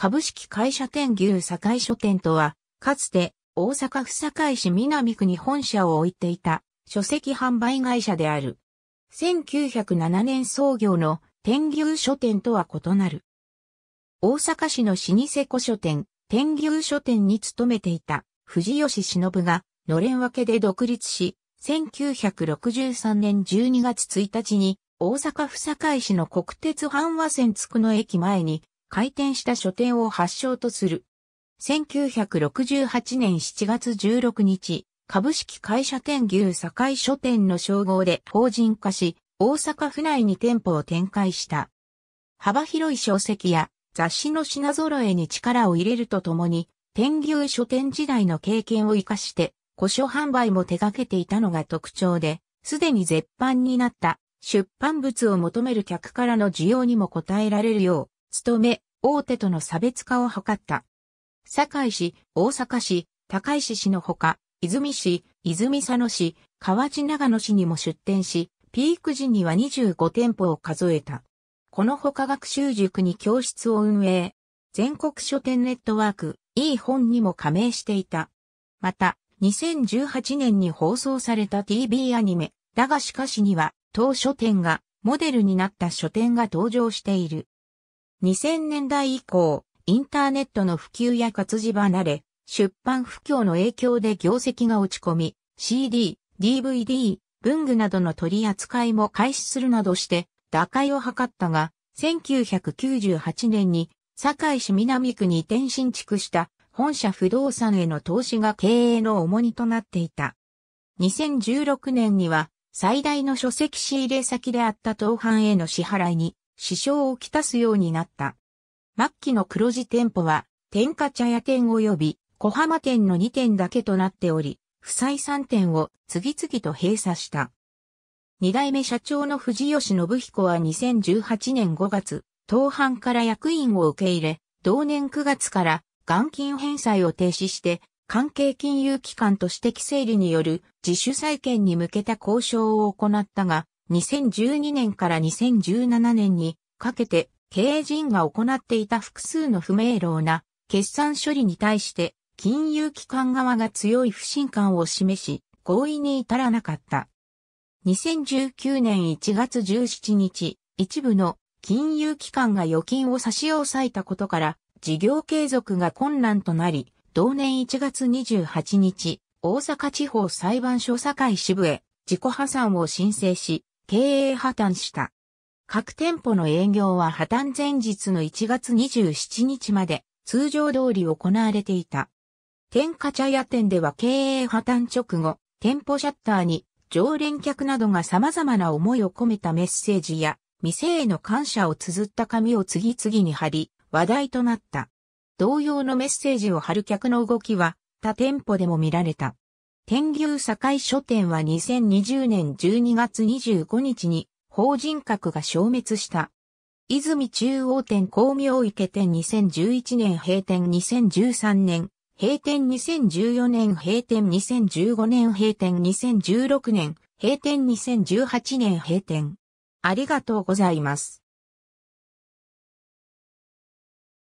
株式会社天牛堺書店とは、かつて大阪府堺市南区に本社を置いていた書籍販売会社である。1907年創業の天牛書店とは異なる。大阪市の老舗古書店、天牛書店に勤めていた藤吉忍がのれん分けで独立し、1963年12月1日に大阪府堺市の国鉄阪和線つくの駅前に開店した書店を発祥とする。1968年7月16日、株式会社天牛堺書店の称号で法人化し、大阪府内に店舗を展開した。幅広い書籍や雑誌の品揃えに力を入れるとともに、天牛書店時代の経験を活かして、古書販売も手掛けていたのが特徴で、すでに絶版になった出版物を求める客からの需要にも応えられるよう、務め、大手との差別化を図った。堺市、大阪市、高石市のほか、泉市、泉佐野市、河内長野市にも出店し、ピーク時には25店舗を数えた。このほか学習塾に教室を運営。全国書店ネットワーク、いい本にも加盟していた。また、2018年に放送された TV アニメ、だがしかしには、当書店がモデルになった書店が登場している。2000年代以降、インターネットの普及や活字離れ、出版不況の影響で業績が落ち込み、CD、DVD、文具などの取り扱いも開始するなどして、打開を図ったが、1998年に、堺市南区に移転新築した本社不動産への投資が経営の重荷となっていた。2016年には最大の書籍仕入れ先であった当販への支払いに支障をきたすようになった。末期の黒字店舗は、天下茶屋店及び小浜店の2店だけとなっており、不採3店を次々と閉鎖した。二代目社長の藤吉信彦は2018年5月、当藩から役員を受け入れ、同年9月から元金返済を停止して、関係金融機関として規制理による自主再建に向けた交渉を行ったが、2012年から2017年にかけて経営陣が行っていた複数の不明朗な決算処理に対して金融機関側が強い不信感を示し合意に至らなかった。2019年1月17日、一部の金融機関が預金を差し押さえたことから事業継続が困難となり、同年1月28日、大阪地方裁判所堺支部へ自己破産を申請し、経営破綻した。各店舗の営業は破綻前日の1月27日まで通常通り行われていた。天下茶屋店では経営破綻直後、店舗シャッターに常連客などが様々な思いを込めたメッセージや店への感謝を綴った紙を次々に貼り、話題となった。同様のメッセージを貼る客の動きは他店舗でも見られた。天牛堺書店は2020年12月25日に法人格が消滅した。泉中央店光明池店2011年閉店2013年、閉店2014年閉店2015年閉店2016年、閉店2018年閉店。ありがとうございます。